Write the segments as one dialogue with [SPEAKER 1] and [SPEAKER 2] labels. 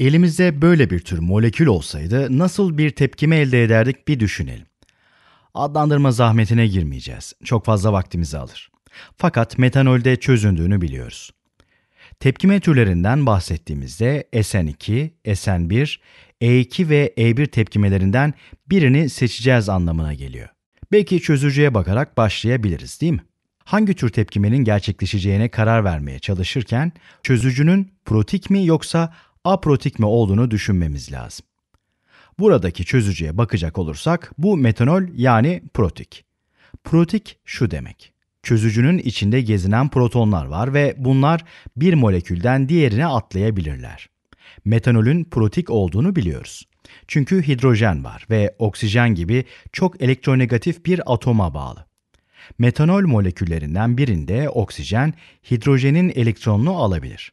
[SPEAKER 1] Elimizde böyle bir tür molekül olsaydı nasıl bir tepkime elde ederdik bir düşünelim. Adlandırma zahmetine girmeyeceğiz. Çok fazla vaktimizi alır. Fakat metanolde çözündüğünü biliyoruz. Tepkime türlerinden bahsettiğimizde SN2, SN1, E2 ve E1 tepkimelerinden birini seçeceğiz anlamına geliyor. Belki çözücüye bakarak başlayabiliriz değil mi? Hangi tür tepkimenin gerçekleşeceğine karar vermeye çalışırken çözücünün protik mi yoksa aprotik mi olduğunu düşünmemiz lazım. Buradaki çözücüye bakacak olursak bu metanol yani protik. Protik şu demek. Çözücünün içinde gezinen protonlar var ve bunlar bir molekülden diğerine atlayabilirler. Metanolün protik olduğunu biliyoruz. Çünkü hidrojen var ve oksijen gibi çok elektronegatif bir atoma bağlı. Metanol moleküllerinden birinde oksijen hidrojenin elektronunu alabilir.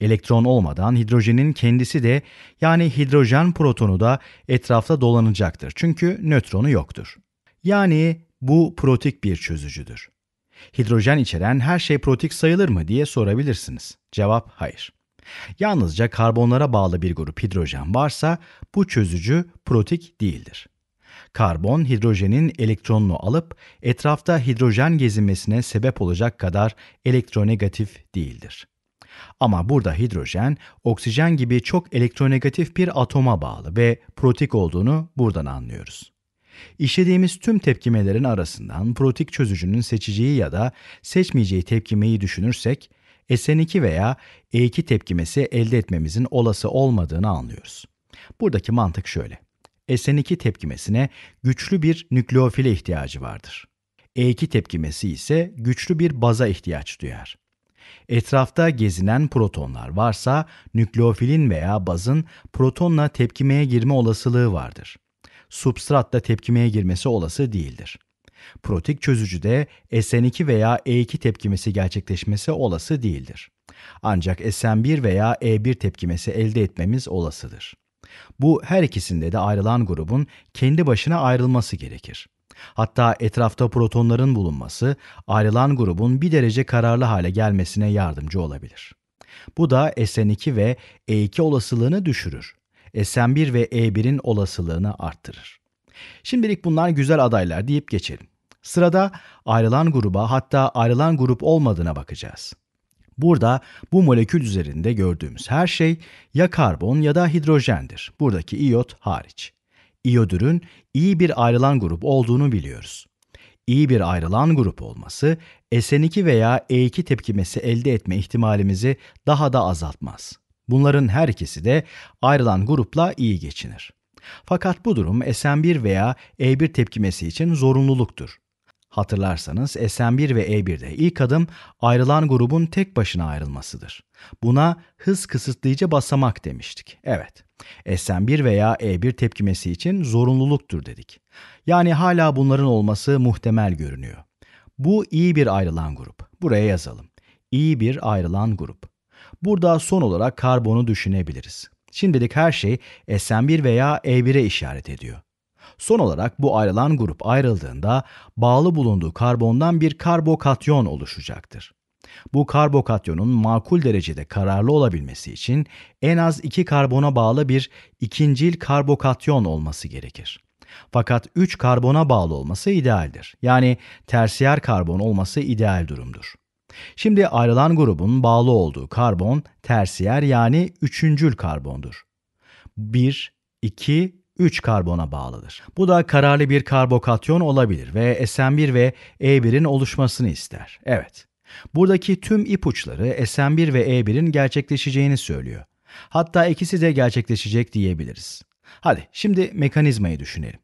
[SPEAKER 1] Elektron olmadan hidrojenin kendisi de yani hidrojen protonu da etrafta dolanacaktır. Çünkü nötronu yoktur. Yani bu protik bir çözücüdür. Hidrojen içeren her şey protik sayılır mı diye sorabilirsiniz. Cevap hayır. Yalnızca karbonlara bağlı bir grup hidrojen varsa bu çözücü protik değildir. Karbon, hidrojenin elektronunu alıp etrafta hidrojen gezinmesine sebep olacak kadar elektronegatif değildir. Ama burada hidrojen, oksijen gibi çok elektronegatif bir atoma bağlı ve protik olduğunu buradan anlıyoruz. İşlediğimiz tüm tepkimelerin arasından protik çözücünün seçeceği ya da seçmeyeceği tepkimeyi düşünürsek, SN2 veya E2 tepkimesi elde etmemizin olası olmadığını anlıyoruz. Buradaki mantık şöyle. SN2 tepkimesine güçlü bir nükleofile ihtiyacı vardır. E2 tepkimesi ise güçlü bir baza ihtiyaç duyar. Etrafta gezinen protonlar varsa nükleofilin veya bazın protonla tepkimeye girme olasılığı vardır. Substratla tepkimeye girmesi olası değildir. Protik çözücüde SN2 veya E2 tepkimesi gerçekleşmesi olası değildir. Ancak SN1 veya E1 tepkimesi elde etmemiz olasıdır. Bu her ikisinde de ayrılan grubun kendi başına ayrılması gerekir. Hatta etrafta protonların bulunması ayrılan grubun bir derece kararlı hale gelmesine yardımcı olabilir. Bu da SN2 ve E2 olasılığını düşürür. SN1 ve E1'in olasılığını arttırır. Şimdilik bunlar güzel adaylar deyip geçelim. Sırada ayrılan gruba hatta ayrılan grup olmadığına bakacağız. Burada bu molekül üzerinde gördüğümüz her şey ya karbon ya da hidrojendir. Buradaki iyot hariç iyodürün iyi bir ayrılan grup olduğunu biliyoruz. İyi bir ayrılan grup olması, SN2 veya E2 tepkimesi elde etme ihtimalimizi daha da azaltmaz. Bunların her ikisi de ayrılan grupla iyi geçinir. Fakat bu durum SN1 veya E1 tepkimesi için zorunluluktur. Hatırlarsanız SM1 ve E1'de ilk adım ayrılan grubun tek başına ayrılmasıdır. Buna hız kısıtlayıcı basamak demiştik. Evet. SM1 veya E1 tepkimesi için zorunluluktur dedik. Yani hala bunların olması muhtemel görünüyor. Bu iyi bir ayrılan grup. Buraya yazalım. İyi bir ayrılan grup. Burada son olarak karbonu düşünebiliriz. Şimdilik her şey SM1 veya E1'e işaret ediyor. Son olarak bu ayrılan grup ayrıldığında bağlı bulunduğu karbondan bir karbokatyon oluşacaktır. Bu karbokatyonun makul derecede kararlı olabilmesi için en az iki karbona bağlı bir ikincil karbokatyon olması gerekir. Fakat 3 karbona bağlı olması idealdir. Yani tersiyer karbon olması ideal durumdur. Şimdi ayrılan grubun bağlı olduğu karbon tersiyer yani üçüncül karbondur. 1, 2 3 karbona bağlıdır. Bu da kararlı bir karbokatyon olabilir ve SN1 ve E1'in oluşmasını ister. Evet, buradaki tüm ipuçları SN1 ve E1'in gerçekleşeceğini söylüyor. Hatta ikisi de gerçekleşecek diyebiliriz. Hadi şimdi mekanizmayı düşünelim.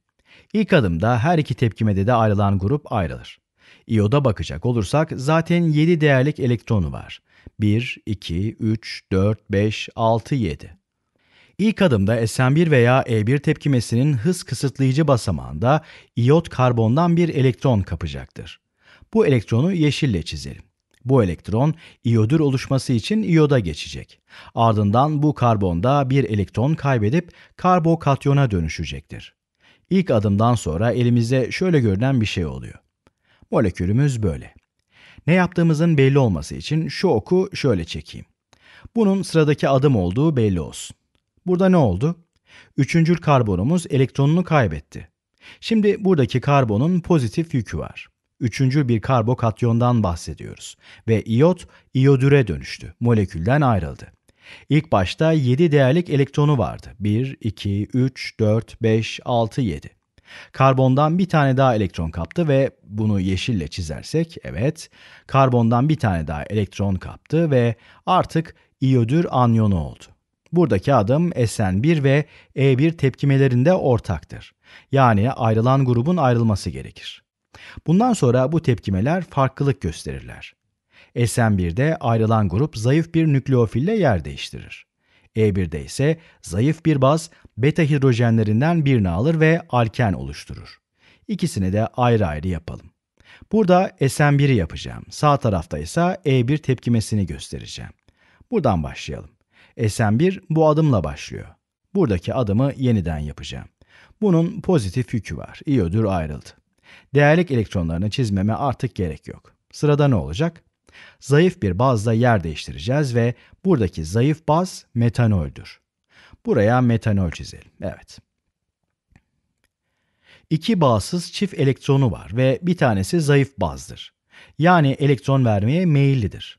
[SPEAKER 1] İlk adımda her iki tepkimede de ayrılan grup ayrılır. İyoda bakacak olursak zaten 7 değerlik elektronu var. 1, 2, 3, 4, 5, 6, 7. İlk adımda SN1 veya E1 tepkimesinin hız kısıtlayıcı basamağında iot karbondan bir elektron kapacaktır. Bu elektronu yeşille çizelim. Bu elektron iodür oluşması için iyoda geçecek. Ardından bu karbonda bir elektron kaybedip karbokatyona dönüşecektir. İlk adımdan sonra elimizde şöyle görünen bir şey oluyor. Molekülümüz böyle. Ne yaptığımızın belli olması için şu oku şöyle çekeyim. Bunun sıradaki adım olduğu belli olsun. Burada ne oldu? Üçüncül karbonumuz elektronunu kaybetti. Şimdi buradaki karbonun pozitif yükü var. Üçüncü bir karbokatyondan bahsediyoruz ve iot iodüre dönüştü, molekülden ayrıldı. İlk başta 7 değerlik elektronu vardı. 1, 2, 3, 4, 5, 6, 7. Karbondan bir tane daha elektron kaptı ve bunu yeşille çizersek, evet, karbondan bir tane daha elektron kaptı ve artık iodür anyonu oldu. Buradaki adım SN1 ve E1 tepkimelerinde ortaktır. Yani ayrılan grubun ayrılması gerekir. Bundan sonra bu tepkimeler farklılık gösterirler. SN1'de ayrılan grup zayıf bir nükleofille yer değiştirir. E1'de ise zayıf bir baz beta hidrojenlerinden birini alır ve alken oluşturur. İkisini de ayrı ayrı yapalım. Burada SN1'i yapacağım. Sağ tarafta ise E1 tepkimesini göstereceğim. Buradan başlayalım. SM1 bu adımla başlıyor. Buradaki adımı yeniden yapacağım. Bunun pozitif yükü var. İyodür ayrıldı. Değerlik elektronlarını çizmeme artık gerek yok. Sırada ne olacak? Zayıf bir bazla yer değiştireceğiz ve buradaki zayıf baz metanoldür. Buraya metanol çizelim. Evet. İki bağsız çift elektronu var ve bir tanesi zayıf bazdır. Yani elektron vermeye meyillidir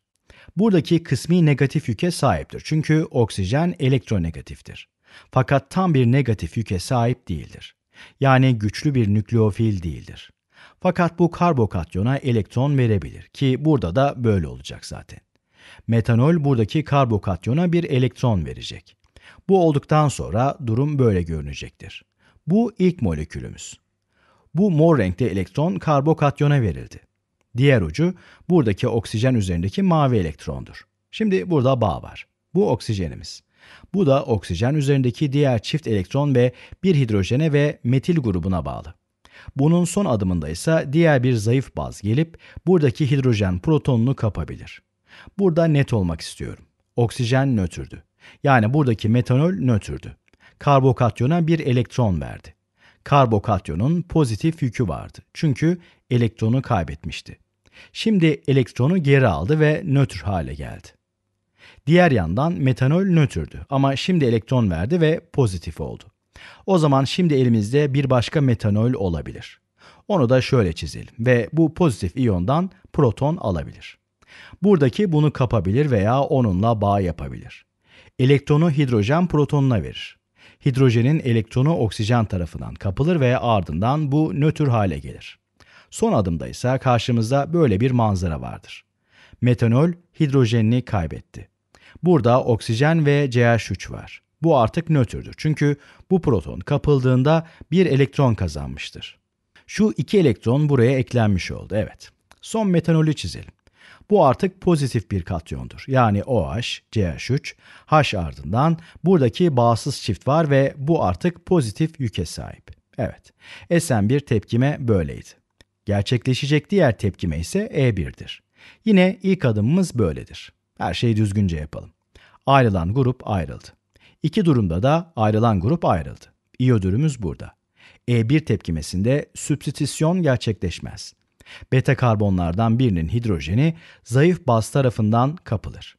[SPEAKER 1] buradaki kısmi negatif yüke sahiptir. Çünkü oksijen elektronegatiftir. Fakat tam bir negatif yüke sahip değildir. Yani güçlü bir nükleofil değildir. Fakat bu karbokatyona elektron verebilir ki burada da böyle olacak zaten. Metanol buradaki karbokatyona bir elektron verecek. Bu olduktan sonra durum böyle görünecektir. Bu ilk molekülümüz. Bu mor renkte elektron karbokatyona verildi. Diğer ucu buradaki oksijen üzerindeki mavi elektrondur. Şimdi burada bağ var. Bu oksijenimiz. Bu da oksijen üzerindeki diğer çift elektron ve bir hidrojene ve metil grubuna bağlı. Bunun son adımında ise diğer bir zayıf baz gelip buradaki hidrojen protonunu kapabilir. Burada net olmak istiyorum. Oksijen nötrdü. Yani buradaki metanol nötrdü. Karbokatyona bir elektron verdi. Karbokatyonun pozitif yükü vardı. Çünkü elektronu kaybetmişti. Şimdi elektronu geri aldı ve nötr hale geldi. Diğer yandan metanol nötrdü ama şimdi elektron verdi ve pozitif oldu. O zaman şimdi elimizde bir başka metanol olabilir. Onu da şöyle çizelim ve bu pozitif iyondan proton alabilir. Buradaki bunu kapabilir veya onunla bağ yapabilir. Elektronu hidrojen protonuna verir. Hidrojenin elektronu oksijen tarafından kapılır ve ardından bu nötr hale gelir. Son adımda ise karşımızda böyle bir manzara vardır. Metanol hidrojenini kaybetti. Burada oksijen ve CH3 var. Bu artık nötrdür çünkü bu proton kapıldığında bir elektron kazanmıştır. Şu iki elektron buraya eklenmiş oldu, evet. Son metanolü çizelim. Bu artık pozitif bir katyondur. Yani OH, CH3, H ardından buradaki bağımsız çift var ve bu artık pozitif yüke sahip. Evet, SN1 tepkime böyleydi. Gerçekleşecek diğer tepkime ise E1'dir. Yine ilk adımımız böyledir. Her şeyi düzgünce yapalım. Ayrılan grup ayrıldı. İki durumda da ayrılan grup ayrıldı. İyi burada. E1 tepkimesinde sübstitisyon gerçekleşmez. Beta karbonlardan birinin hidrojeni zayıf baz tarafından kapılır.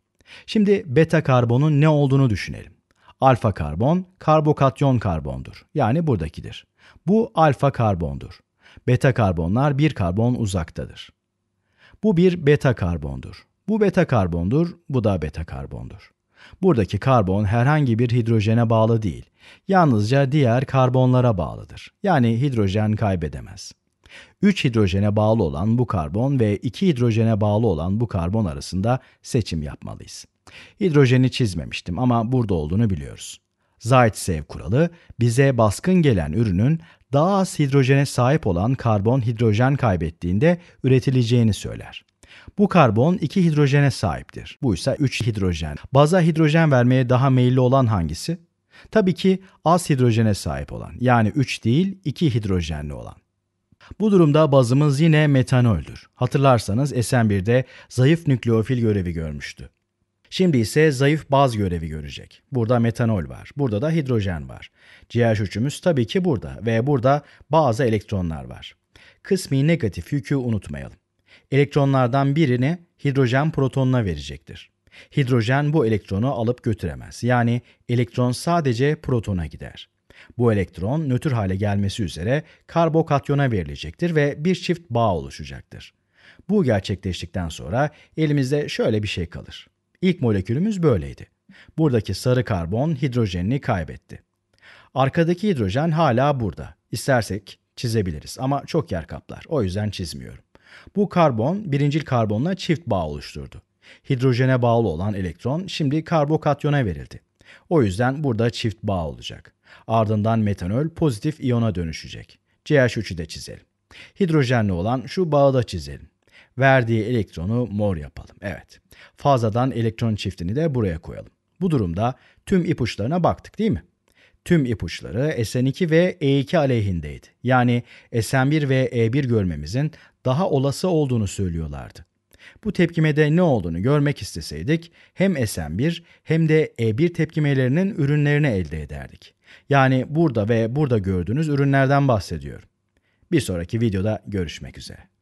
[SPEAKER 1] Şimdi beta karbonun ne olduğunu düşünelim. Alfa karbon karbokatyon karbondur. Yani buradakidir. Bu alfa karbondur. Beta karbonlar bir karbon uzaktadır. Bu bir beta karbondur. Bu beta karbondur, bu da beta karbondur. Buradaki karbon herhangi bir hidrojene bağlı değil. Yalnızca diğer karbonlara bağlıdır. Yani hidrojen kaybedemez. 3 hidrojene bağlı olan bu karbon ve 2 hidrojene bağlı olan bu karbon arasında seçim yapmalıyız. Hidrojeni çizmemiştim ama burada olduğunu biliyoruz. Zaitsev kuralı bize baskın gelen ürünün daha az hidrojene sahip olan karbon hidrojen kaybettiğinde üretileceğini söyler. Bu karbon 2 hidrojene sahiptir. Bu ise 3 hidrojen. Baza hidrojen vermeye daha meyilli olan hangisi? Tabii ki az hidrojene sahip olan. Yani 3 değil 2 hidrojenli olan. Bu durumda bazımız yine metanoldür. Hatırlarsanız SN1'de zayıf nükleofil görevi görmüştü. Şimdi ise zayıf baz görevi görecek. Burada metanol var, burada da hidrojen var. CH3'ümüz tabii ki burada ve burada bazı elektronlar var. Kısmi negatif yükü unutmayalım. Elektronlardan birini hidrojen protonuna verecektir. Hidrojen bu elektronu alıp götüremez. Yani elektron sadece protona gider. Bu elektron nötr hale gelmesi üzere karbokatyona verilecektir ve bir çift bağ oluşacaktır. Bu gerçekleştikten sonra elimizde şöyle bir şey kalır. İlk molekülümüz böyleydi. Buradaki sarı karbon hidrojenini kaybetti. Arkadaki hidrojen hala burada. İstersek çizebiliriz ama çok yer kaplar. O yüzden çizmiyorum. Bu karbon birincil karbonla çift bağ oluşturdu. Hidrojene bağlı olan elektron şimdi karbokatyona verildi. O yüzden burada çift bağ olacak. Ardından metanol pozitif iyona dönüşecek. CH3'ü de çizelim. Hidrojenli olan şu bağı da çizelim verdiği elektronu mor yapalım. Evet. Fazladan elektron çiftini de buraya koyalım. Bu durumda tüm ipuçlarına baktık değil mi? Tüm ipuçları SN2 ve E2 aleyhindeydi. Yani SN1 ve E1 görmemizin daha olası olduğunu söylüyorlardı. Bu tepkimede ne olduğunu görmek isteseydik hem SN1 hem de E1 tepkimelerinin ürünlerini elde ederdik. Yani burada ve burada gördüğünüz ürünlerden bahsediyorum. Bir sonraki videoda görüşmek üzere.